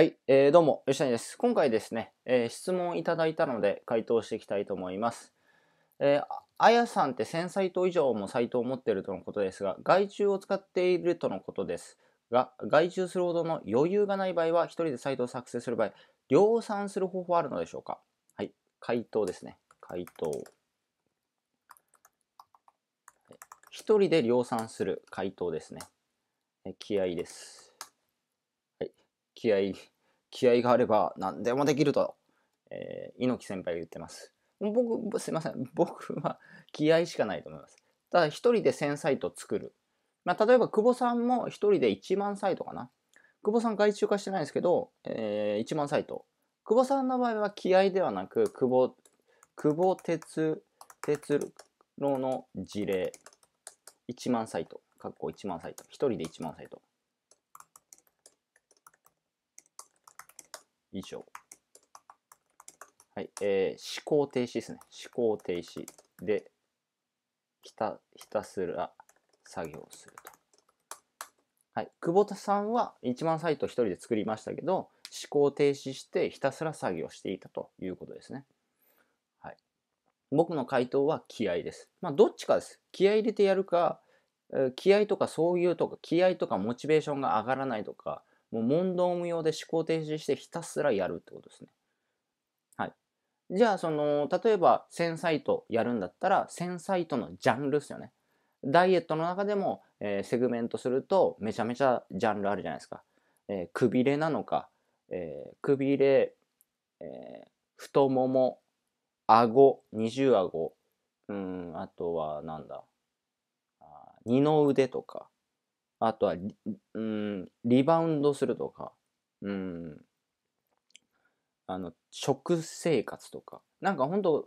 はい、えー、どうも、吉谷です。今回ですね、えー、質問いただいたので回答していきたいと思います。えー、あやさんって1000サイト以上もサイトを持っているとのことですが、外注を使っているとのことですが、外注するほどの余裕がない場合は、1人でサイトを作成する場合、量産する方法あるのでしょうかはい、回答ですね。回答。1人で量産する回答ですね。気合です。気合、気合があれば何でもできると、えー、猪木先輩が言ってます。僕、すいません。僕は気合しかないと思います。ただ一人で1000サイト作る。まあ、例えば久保さんも一人で1万サイトかな。久保さん外注化してないですけど、えー、1万サイト。久保さんの場合は気合ではなく、久保、久保哲、哲郎の事例。1万サイト。かっこ1万サイト。一人で1万サイト。以上。はい、えー、思考停止ですね。思考停止で、ひた、ひたすら作業すると。はい、久保田さんは一番サイト一人で作りましたけど、思考停止してひたすら作業していたということですね。はい。僕の回答は気合です。まあ、どっちかです。気合入れてやるか、気合とかそういうとか、気合とかモチベーションが上がらないとか、もう問答無用で思考停止してひたすらやるってことですね。はい。じゃあ、その、例えば1000サイトやるんだったら、1000サイトのジャンルですよね。ダイエットの中でも、えー、セグメントするとめちゃめちゃジャンルあるじゃないですか。えー、くびれなのか、えー、くびれ、えー、太もも、顎、二重顎、うん、あとはなんだ、二の腕とか、あとはリ,、うん、リバウンドするとか、うん、あの食生活とかなんか本当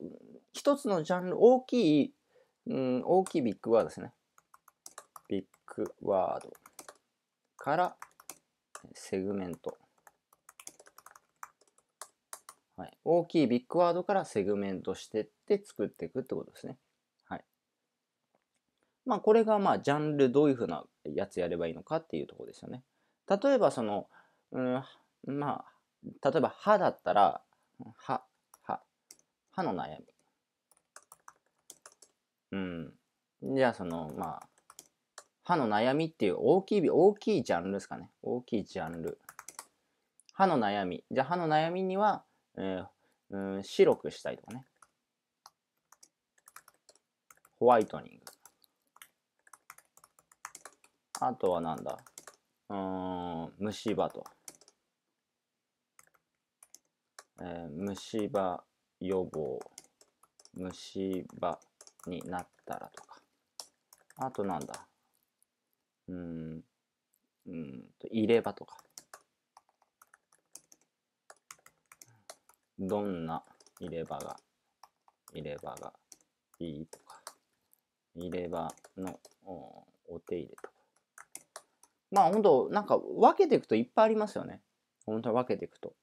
一つのジャンル大きい、うん、大きいビッグワードですねビッグワードからセグメント、はい、大きいビッグワードからセグメントしてって作っていくってことですねまあ、これがまあジャンルどういうふうなやつやればいいのかっていうとこですよね。例えばその、うん、まあ例えば歯だったら歯歯歯の悩み。うん、じゃあそのまあ歯の悩みっていう大きい大きいジャンルですかね大きいジャンル歯の悩みじゃあ歯の悩みには、えーうん、白くしたいとかねホワイトニングあとはなんだうーん、虫歯と。えー、虫歯予防。虫歯になったらとか。あとなんだうん、うんと、入れ歯とか。どんな入れ歯が、入れ歯がいいとか。入れ歯のおお手入れとか。まあ本当なんか分けていくといっぱいありますよね。本当に分けていくと。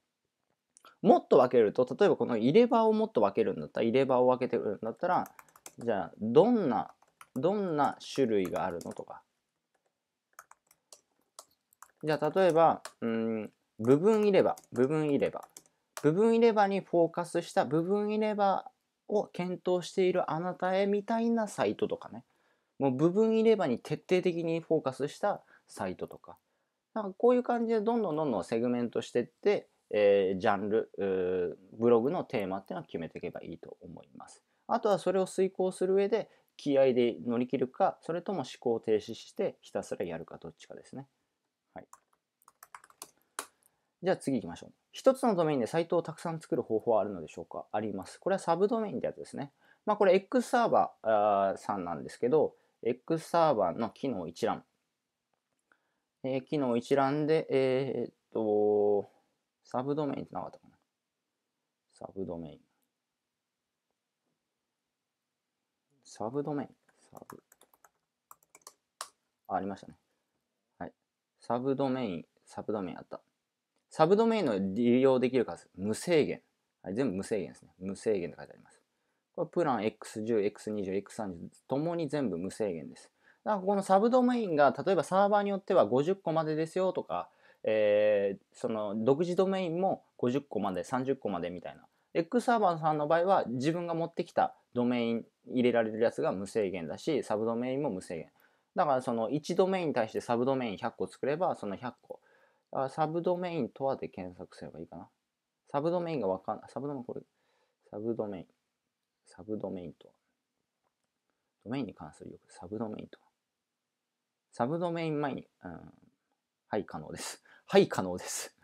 もっと分けると、例えばこの入れ歯をもっと分けるんだったら、入れ歯を分けてくるんだったら、じゃあ、どんな、どんな種類があるのとか。じゃあ、例えば、うん、部分入れ歯、部分入れ歯。部分入れ歯にフォーカスした部分入れ歯を検討しているあなたへみたいなサイトとかね。もう部分入れ歯に徹底的にフォーカスしたサイトとかなんかこういう感じでどんどんどんどんセグメントしてって、えー、ジャンルブログのテーマっていうのは決めていけばいいと思います。あとはそれを遂行する上で気合で乗り切るかそれとも思考停止してひたすらやるかどっちかですね。はい、じゃあ次行きましょう。一つのドメインでサイトをたくさん作る方法はあるのでしょうかあります。これはサブドメインってやつですね。まあこれ X サーバーさんなんですけど、X サーバーの機能一覧えー、機能一覧で、えー、っと、サブドメインってなかったかな。サブドメイン。サブドメイン。サブ。あ、ありましたね。はい。サブドメイン、サブドメインあった。サブドメインの利用できる数、無制限。はい、全部無制限ですね。無制限って書いてあります。これプラン X10、X20、X30 ともに全部無制限です。だからこのサブドメインが例えばサーバーによっては50個までですよとか、えー、その独自ドメインも50個まで30個までみたいな X サーバーさんの場合は自分が持ってきたドメイン入れられるやつが無制限だしサブドメインも無制限だからその1ドメインに対してサブドメイン100個作ればその100個サブドメインとはで検索すればいいかなサブドメインがわかんないサブドメインこれサブドメインサブドメインとはドメインに関するよく。サブドメインとはサブドメイン前に、うん、はい、可能です。はい、可能です。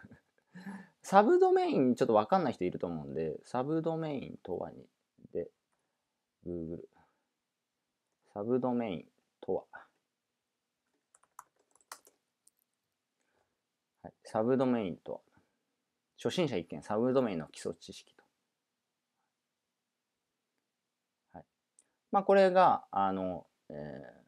サブドメインちょっとわかんない人いると思うんで、サブドメインとはに、で、Google。サブドメインとは。はい、サブドメインとは。初心者一見、サブドメインの基礎知識と。はい。まあ、これが、あの、えー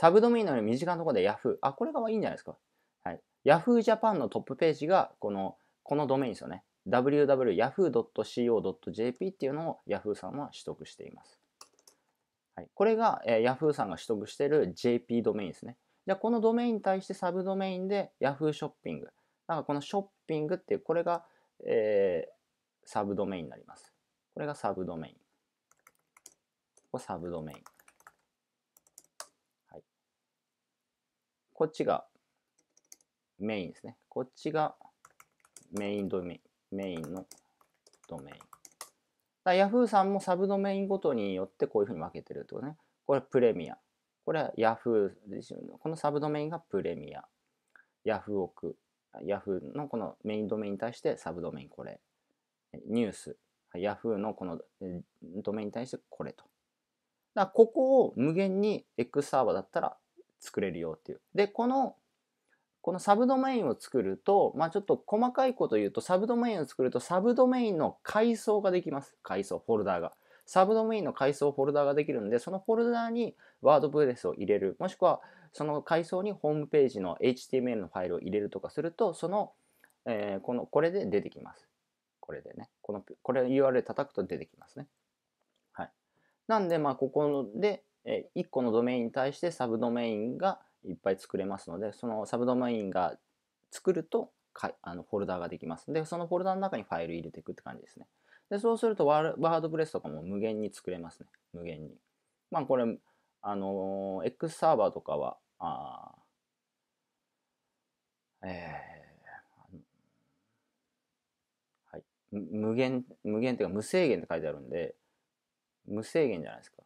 サブドメインのより身近なところで Yahoo。あ、これがいいんじゃないですか。はい。Yahoo Japan のトップページが、この、このドメインですよね。www.yahoo.co.jp っていうのを Yahoo さんは取得しています。はい、これが、えー、Yahoo さんが取得している JP ドメインですね。じゃあこのドメインに対してサブドメインで Yahoo ショッピング。だからこのショッピングっていうこれが、えー、サブドメインになります。これがサブドメイン。ここサブドメイン。こっちがメインですね。こっちがメインドメイン、メインのドメイン。だ Yahoo さんもサブドメインごとによってこういうふうに分けてるってことね。これプレミア。これは Yahoo このサブドメインがプレミア。Yahoo オク。Yahoo のこのメインドメインに対してサブドメインこれ。ニュース。Yahoo のこのドメインに対してこれと。だここを無限に X サーバーだったら作れるよっていう。で、この、このサブドメインを作ると、まあちょっと細かいこと言うと、サブドメインを作ると、サブドメインの階層ができます。階層、フォルダーが。サブドメインの階層、フォルダーができるんで、そのフォルダーにワードプレスを入れる。もしくは、その階層にホームページの HTML のファイルを入れるとかすると、その、えー、この、これで出てきます。これでね。この、これ URL 叩くと出てきますね。はい。なんで、まあ、ここで、え1個のドメインに対してサブドメインがいっぱい作れますのでそのサブドメインが作るとかあのフォルダができますでそのフォルダの中にファイル入れていくって感じですねでそうするとワードプレスとかも無限に作れますね無限にまあこれあのー、X サーバーとかはあえー、はい無限無限っていうか無制限って書いてあるんで無制限じゃないですか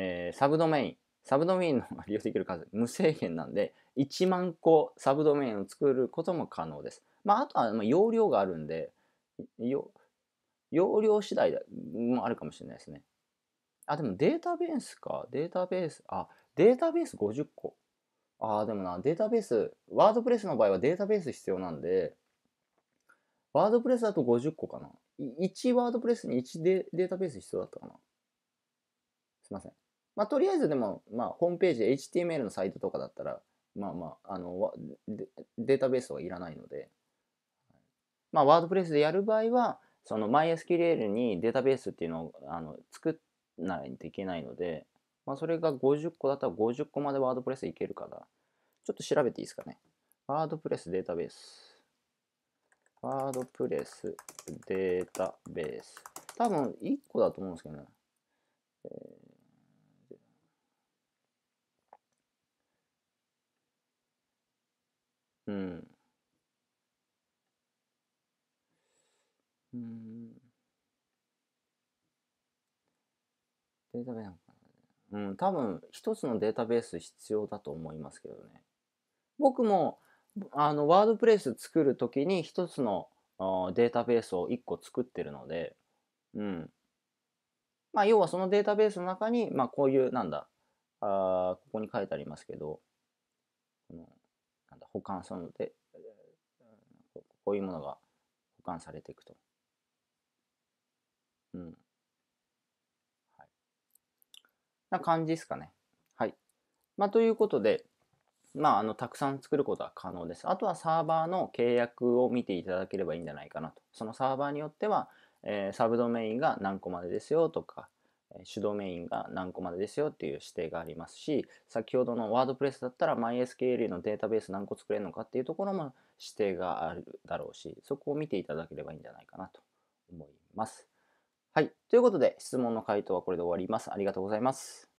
えー、サブドメイン、サブドメインの利用できる数無制限なんで、1万個サブドメインを作ることも可能です。まあ、あとはま容量があるんで、容量次第もあるかもしれないですね。あ、でもデータベースか。データベース。あ、データベース50個。あ、でもな、データベース、ワードプレスの場合はデータベース必要なんで、ワードプレスだと50個かな。1ワードプレスに1データベース必要だったかな。すいません。まあ、とりあえずでも、まあ、ホームページで HTML のサイトとかだったら、まあまあ、あのデータベースはいらないので、まあ、ワードプレスでやる場合は、その MySQL にデータベースっていうのをあの作らないといけないので、まあ、それが50個だったら50個までワードプレスいけるから、ちょっと調べていいですかね。ワードプレスデータベース。ワードプレスデータベース。多分1個だと思うんですけどね。うん。うん。データベースなかな。うん、多分、一つのデータベース必要だと思いますけどね。僕も、あの、ワードプレイス作るときに一つのあーデータベースを一個作ってるので、うん。まあ、要はそのデータベースの中に、まあ、こういう、なんだ、あここに書いてありますけど、このだ保管するので、こういうものが保管されていくと。うん。はい。な感じですかね。はい。まあ、ということで、まあ、あの、たくさん作ることは可能です。あとはサーバーの契約を見ていただければいいんじゃないかなと。そのサーバーによっては、えー、サブドメインが何個までですよとか、手動メインが何個までですよっていう指定がありますし先ほどの WordPress だったら MySQL のデータベース何個作れるのかっていうところも指定があるだろうしそこを見ていただければいいんじゃないかなと思います。はい。ということで質問の回答はこれで終わります。ありがとうございます。